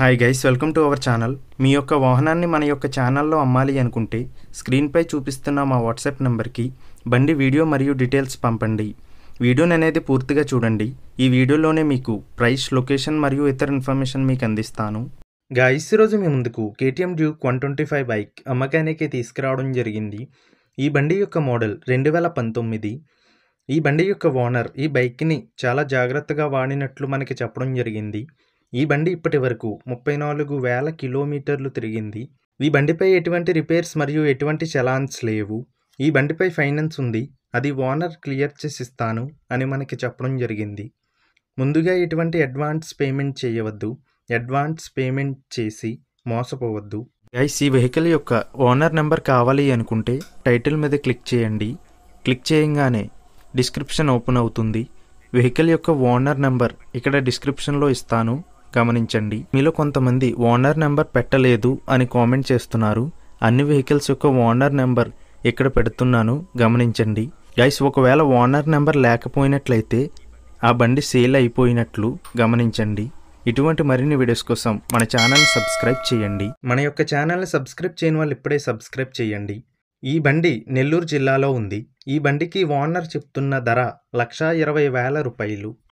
hi guys welcome to our channel మీ యొక్క వాహనాన్ని మన యొక్క ఛానల్లో అమ్మాలి అనుకుంటే స్క్రీన్పై చూపిస్తున్న మా వాట్సాప్ నెంబర్కి బండి వీడియో మరియు డీటెయిల్స్ పంపండి వీడియోని అనేది పూర్తిగా చూడండి ఈ వీడియోలోనే మీకు ప్రైస్ లొకేషన్ మరియు ఇతర ఇన్ఫర్మేషన్ మీకు అందిస్తాను గాయస్ రోజు మీ ముందుకు KTM Duke one twenty five bike అమ్మకానికి తీసుకురావడం జరిగింది ఈ బండి యొక్క మోడల్ రెండు వేల పంతొమ్మిది ఈ బండి యొక్క ఓనర్ ఈ బైక్ని చాలా జాగ్రత్తగా వాడినట్లు మనకి చెప్పడం జరిగింది ఈ బండి ఇప్పటి వరకు ముప్పై నాలుగు వేల కిలోమీటర్లు తిరిగింది ఈ బండిపై ఎటువంటి రిపేర్స్ మరియు ఎటువంటి చలాన్స్ లేవు ఈ బండిపై ఫైనాన్స్ ఉంది అది ఓనర్ క్లియర్ చేసి ఇస్తాను అని మనకి చెప్పడం జరిగింది ముందుగా ఎటువంటి అడ్వాన్స్ పేమెంట్ చేయవద్దు అడ్వాన్స్ పేమెంట్ చేసి మోసపోవద్దు గైస్ ఈ వెహికల్ యొక్క ఓనర్ నెంబర్ కావాలి అనుకుంటే టైటిల్ మీద క్లిక్ చేయండి క్లిక్ చేయంగానే డిస్క్రిప్షన్ ఓపెన్ అవుతుంది వెహికల్ యొక్క ఓనర్ నెంబర్ ఇక్కడ డిస్క్రిప్షన్లో ఇస్తాను గమనించండి మీలో కొంతమంది ఓనర్ నెంబర్ పెట్టలేదు అని కామెంట్ చేస్తున్నారు అన్ని వెహికల్స్ యొక్క ఓనర్ నెంబర్ ఇక్కడ పెడుతున్నాను గమనించండి గైస్ ఒకవేళ ఓనర్ నెంబర్ లేకపోయినట్లయితే ఆ బండి సేల్ అయిపోయినట్లు గమనించండి ఇటువంటి మరిన్ని వీడియోస్ కోసం మన ఛానల్ని సబ్స్క్రైబ్ చేయండి మన యొక్క ఛానల్ని సబ్స్క్రైబ్ చేయని వాళ్ళు ఇప్పుడే సబ్స్క్రైబ్ చేయండి ఈ బండి నెల్లూరు జిల్లాలో ఉంది ఈ బండికి ఓనర్ చెప్తున్న ధర లక్షా ఇరవై వేల రూపాయలు